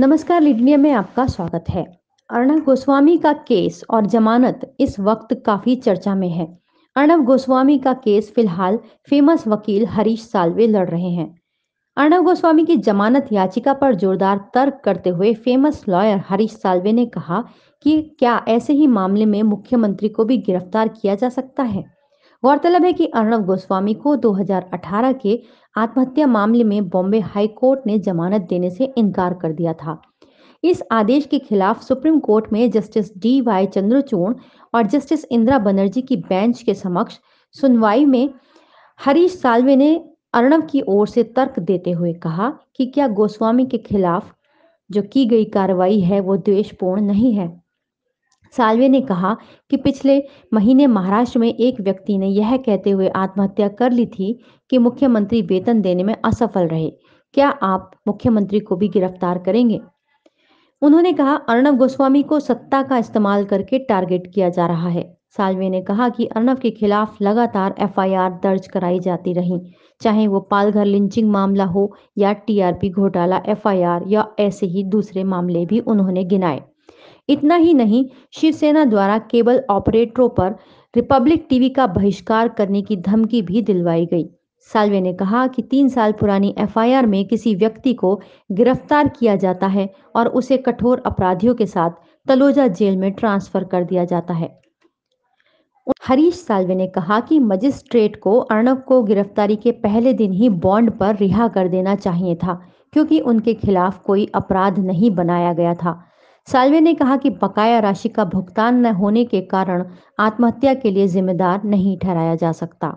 नमस्कार लिडनिया में आपका स्वागत है अर्णव गोस्वामी का केस और जमानत इस वक्त काफी चर्चा में है अर्णव गोस्वामी का केस फिलहाल फेमस वकील हरीश सालवे लड़ रहे हैं अर्णव गोस्वामी की जमानत याचिका पर जोरदार तर्क करते हुए फेमस लॉयर हरीश सालवे ने कहा कि क्या ऐसे ही मामले में मुख्यमंत्री को भी गिरफ्तार किया जा सकता है गौरतलब है कि अर्णव गोस्वामी को 2018 के आत्महत्या मामले में बॉम्बे हाई कोर्ट ने जमानत देने से इनकार कर दिया था इस आदेश के खिलाफ सुप्रीम कोर्ट में जस्टिस डी वाई चंद्रचूड़ और जस्टिस इंदिरा बनर्जी की बेंच के समक्ष सुनवाई में हरीश सालवे ने अर्णव की ओर से तर्क देते हुए कहा कि क्या गोस्वामी के खिलाफ जो की गई कार्रवाई है वो द्वेषपूर्ण नहीं है सालवे ने कहा कि पिछले महीने महाराष्ट्र में एक व्यक्ति ने यह कहते हुए आत्महत्या कर ली थी कि मुख्यमंत्री वेतन देने में असफल रहे क्या आप मुख्यमंत्री को भी गिरफ्तार करेंगे उन्होंने कहा अर्णव गोस्वामी को सत्ता का इस्तेमाल करके टारगेट किया जा रहा है सालवे ने कहा कि अर्णव के खिलाफ लगातार एफआईआर दर्ज कराई जाती रही चाहे वो पालघर लिंचिंग मामला हो या टीआरपी घोटाला एफआईआर या ऐसे ही दूसरे मामले भी उन्होंने गिनाए इतना ही नहीं शिवसेना द्वारा केबल ऑपरेटरों पर रिपब्लिक टीवी का बहिष्कार करने की धमकी भी दिलवाई गई सालवे ने कहा कि तीन साल पुरानी एफआईआर में किसी व्यक्ति को गिरफ्तार किया जाता है और उसे कठोर अपराधियों के साथ तलोजा जेल में ट्रांसफर कर दिया जाता है हरीश साल्वे ने कहा कि मजिस्ट्रेट को अर्णव को गिरफ्तारी के पहले दिन ही बॉन्ड पर रिहा कर देना चाहिए था क्योंकि उनके खिलाफ कोई अपराध नहीं बनाया गया था साल्वे ने कहा कि बकाया राशि का भुगतान न होने के कारण आत्महत्या के लिए जिम्मेदार नहीं ठहराया जा सकता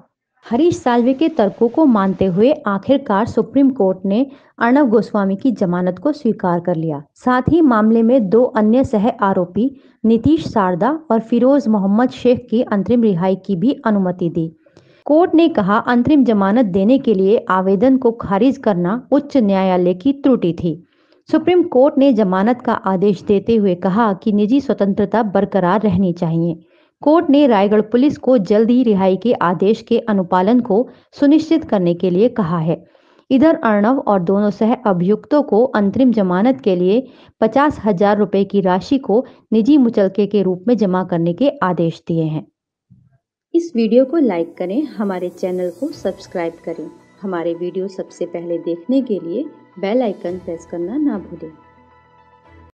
हरीश साल्वे के तर्कों को मानते हुए आखिरकार सुप्रीम कोर्ट ने अर्णव गोस्वामी की जमानत को स्वीकार कर लिया साथ ही मामले में दो अन्य सह आरोपी नीतीश शारदा और फिरोज मोहम्मद शेख की अंतरिम रिहाई की भी अनुमति दी कोर्ट ने कहा अंतरिम जमानत देने के लिए आवेदन को खारिज करना उच्च न्यायालय की त्रुटि थी सुप्रीम कोर्ट ने जमानत का आदेश देते हुए कहा कि निजी स्वतंत्रता बरकरार रहनी चाहिए कोर्ट ने रायगढ़ पुलिस को जल्द ही रिहाई के आदेश के अनुपालन को सुनिश्चित करने के लिए कहा है इधर अर्णव और दोनों सह अभियुक्तों को अंतरिम जमानत के लिए पचास हजार रुपए की राशि को निजी मुचलके के रूप में जमा करने के आदेश दिए हैं इस वीडियो को लाइक करें हमारे चैनल को सब्सक्राइब करें हमारे वीडियो सबसे पहले देखने के लिए बेल आइकन प्रेस करना ना भूलें